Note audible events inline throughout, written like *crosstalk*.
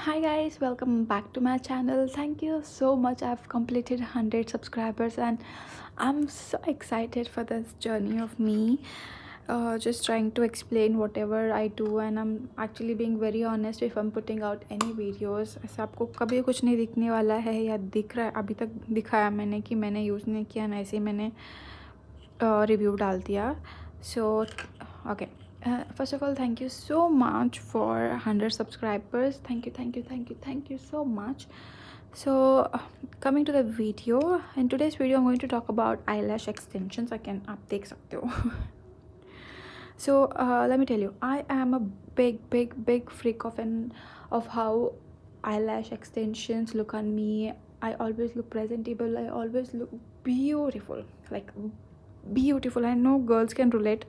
hi guys welcome back to my channel thank you so much i've completed 100 subscribers and i'm so excited for this journey of me uh, just trying to explain whatever i do and i'm actually being very honest if i'm putting out any videos ऐसा आपको कभी कुछ नहीं दिखने वाला है या दिख रहा है अभी तक दिखाया मैंने कि मैंने यूज़ नहीं किया एंड ऐसे मैंने रिव्यू uh, डाल दिया so, okay. uh, first of all thank you so much for 100 subscribers thank you thank you thank you thank you so much so uh, coming to the video in today's video i'm going to talk about eyelash extensions i can update dekh *laughs* so uh, let me tell you i am a big big big freak of an of how eyelash extensions look on me i always look presentable i always look beautiful like beautiful i know girls can relate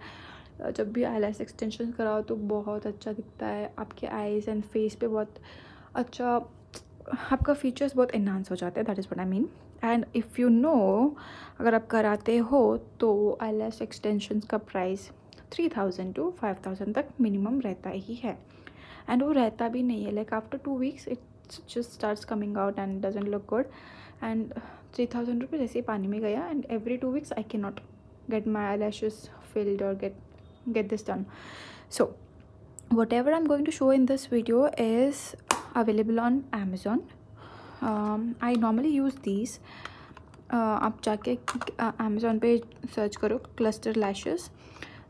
जब भी आई लैश extension कराओ तो बहुत अच्छा दिखता है आपके eyes and face पे बहुत अच्छा आपका फीचर्स बहुत इन्हांस हो जाता है that is what I mean and if you know अगर आप कराते हो तो आई लैस एक्सटेंशन का price three thousand to five thousand तक मिनिमम रहता ही है एंड वो रहता भी नहीं है like after two weeks it's just start coming out and doesn't look good and three thousand rupees ऐसे ही पानी में गया and every two weeks I can not get my I lashes filled और get get this done so whatever i'm going to show in this video is available on amazon um, i normally use these uh, aap आप जाके Amazon पे search करो cluster lashes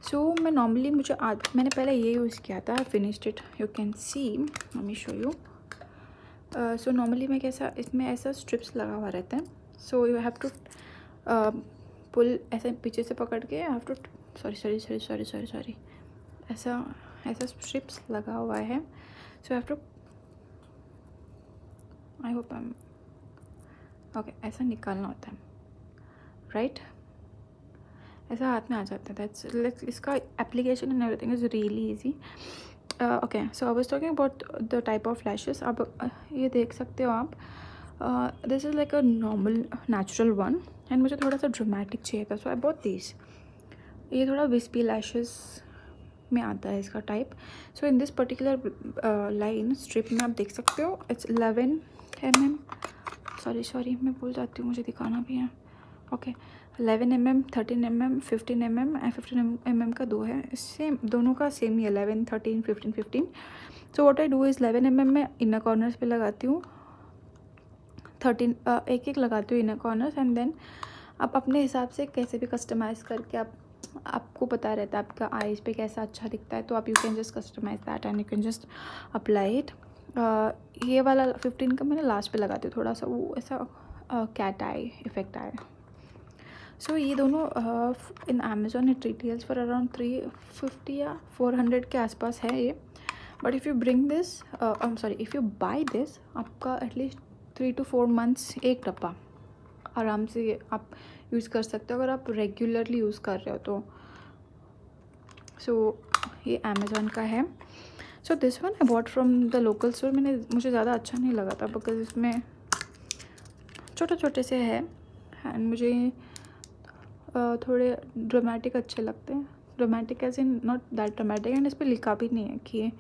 सो मैं normally मुझे आज मैंने पहले ये यूज़ किया finished it you can see let me show you so normally मैं कैसा इसमें ऐसा स्ट्रिप्स लगा हुआ रहता है so you have to pull ऐसे पीछे से पकड़ के have to sorry sorry sorry sorry sorry sorry ऐसा ऐसा स्ट्रिप्स लगा हुआ है so have to I hope I okay ऐसा निकालना होता है राइट right? ऐसा हाथ में आ जाता है दैट्स इसका application and everything is really easy okay so I was talking about the type of lashes अब uh, ये देख सकते हो आप this is like a normal natural one and मुझे थोड़ा सा ड्रामेटिक चाहिए था सो आई बहुत तेज़ ये थोड़ा विस्पी लैशेस में आता है इसका type so in this particular line strip में आप देख सकते हो it's eleven m m sorry sorry मैं भूल जाती हूँ मुझे दिखाना भी है okay eleven m m thirteen m m fifteen m m and fifteen m m का दो है सेम दोनों का सेम ही eleven thirteen fifteen fifteen so what I do is eleven m m में इनर कॉर्नर्स पे लगाती हूँ थर्टीन एक एक लगाती हूँ इनर कॉर्नर्स एंड देन आप अपने हिसाब से कैसे भी कस्टमाइज़ करके आप आपको पता रहता है आपका आईज पे कैसा अच्छा दिखता है तो आप you can just customize that and you can just apply it ये वाला फिफ्टीन का मैंने लास्ट पे लगा दिया थोड़ा सा वो ऐसा कैट आई इफेक्ट आया सो ये दोनों in Amazon it retails for around three fifty या फोर हंड्रेड के आसपास है ये but if you bring this I am sorry if you buy this आपका at least three to four months एक डब्बा आराम से आप यूज़ कर सकते हो अगर आप रेगुलरली यूज़ कर रहे हो तो सो so, ये अमेज़ोन का है so this one I bought from the local store मैंने मुझे ज़्यादा अच्छा नहीं लगा था बिकॉज इसमें छोटे छोटे से है एंड मुझे थोड़े ड्रामेटिक अच्छे लगते हैं dramatic as in not that dramatic and इस पर लिखा भी नहीं है कि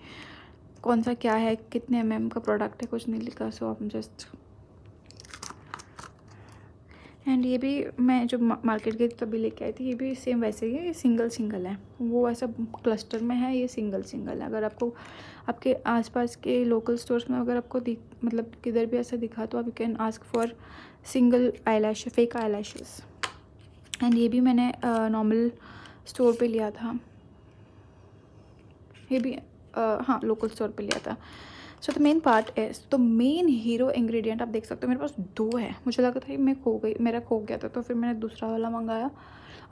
कौन सा क्या है कितने एम का प्रोडक्ट है कुछ नहीं लिखा सो आप जस्ट एंड ये भी मैं जो मार्केट गई तभी लेके आई थी ये भी सेम वैसे ही है ये सिंगल सिंगल है वो ऐसा क्लस्टर में है ये सिंगल सिंगल है अगर आपको आपके आसपास के लोकल स्टोर्स में अगर आपको दिख मतलब किधर भी ऐसा दिखा तो आप you can ask for single eye lash fake eye lashes and ये भी मैंने नॉर्मल स्टोर पे लिया था ये भी आ, हाँ लोकल स्टोर पे लिया था so the main part is तो मेन हीरो इंग्रेडिएंट आप देख सकते हो मेरे पास दो है मुझे लगा था मैं खो गई मेरा खो गया था तो फिर मैंने दूसरा वाला मंगाया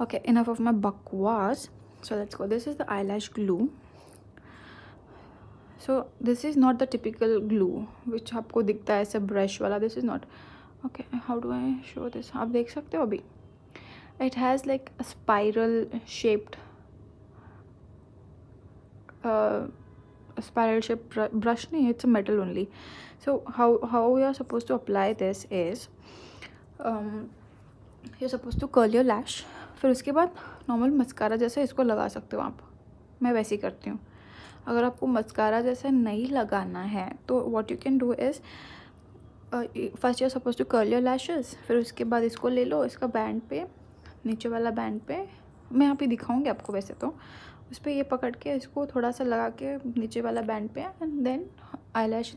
ओके इनफ ऑफ माई बकवास so let's go this is the eye lash glue so this is not the typical glue which आपको दिखता है ऐसे ब्रश वाला this is not okay how do I show this आप देख सकते हो अभी it has like a spiral shaped spiral shape br brush nahi it's a metal only so how how you are supposed to apply this is um, you're supposed to curl your lash फिर उसके बाद normal mascara जैसा इसको लगा सकते हो आप मैं वैसे ही करती हूँ अगर आपको मस्कारा जैसा नहीं लगाना है तो what you can do is first you're suppose to curl your lashes फिर उसके बाद इसको ले लो इसका बैंड पे नीचे वाला बैंड पे मैं यहाँ पे दिखाऊंगी आपको वैसे तो उस पर ये पकड़ के इसको थोड़ा सा लगा के नीचे वाला बैंड पे एंड देन आई लैश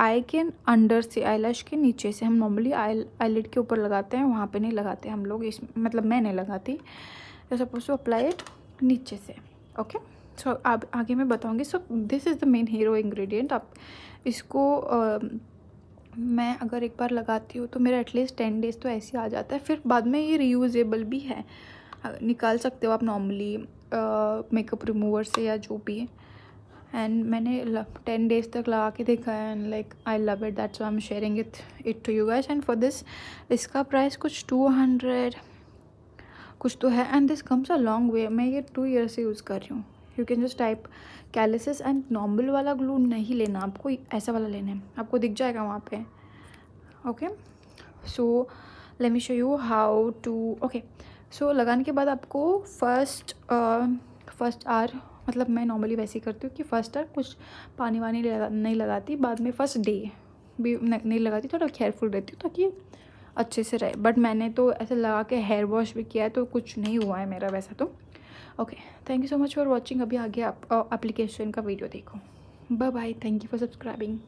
आई के अंडर से आई लैश के नीचे से हम नॉर्मली आई आईलिड के ऊपर लगाते हैं वहाँ पे नहीं लगाते हम लोग इस मतलब मैं नहीं लगाती सपोज टू अप्लाई इट नीचे से ओके सो अब आगे मैं बताऊँगी so this is the main hero ingredient आप इसको uh, मैं अगर एक बार लगाती हूँ तो मेरा एटलीस्ट टेन डेज़ तो ऐसे आ जाता है फिर बाद में ये रीयूजेबल भी है निकाल सकते हो आप नॉर्मली मेकअप रिमूवर से या जो भी है एंड मैंने टेन डेज तक लगा के देखा है and like I love it that's I am sharing it it to you guys and for this इसका प्राइस कुछ टू हंड्रेड कुछ तो है and this comes a long way मैं ये टू ईयर से यूज़ कर रही हूँ यू कैन जस्ट टाइप कैलिसिस एंड नॉर्मल वाला ग्लू नहीं लेना आपको ऐसा वाला लेना है आपको दिख जाएगा वहाँ पे okay so let me show you how to okay so so, लगाने के बाद आपको फर्स्ट फर्स्ट आर मतलब मैं नॉर्मली वैसे ही करती हूँ कि फर्स्ट आर कुछ पानी वानी लगा, नहीं लगाती बाद में फर्स्ट डे भी नहीं लगाती थोड़ा केयरफुल रहती हूँ ताकि अच्छे से रहे बट मैंने तो ऐसे लगा के हेयर वॉश भी किया है तो कुछ नहीं हुआ है मेरा वैसा तो okay thank you so much for watching अभी आगे आप एप्लीकेशन का वीडियो देखो bye bye thank you for subscribing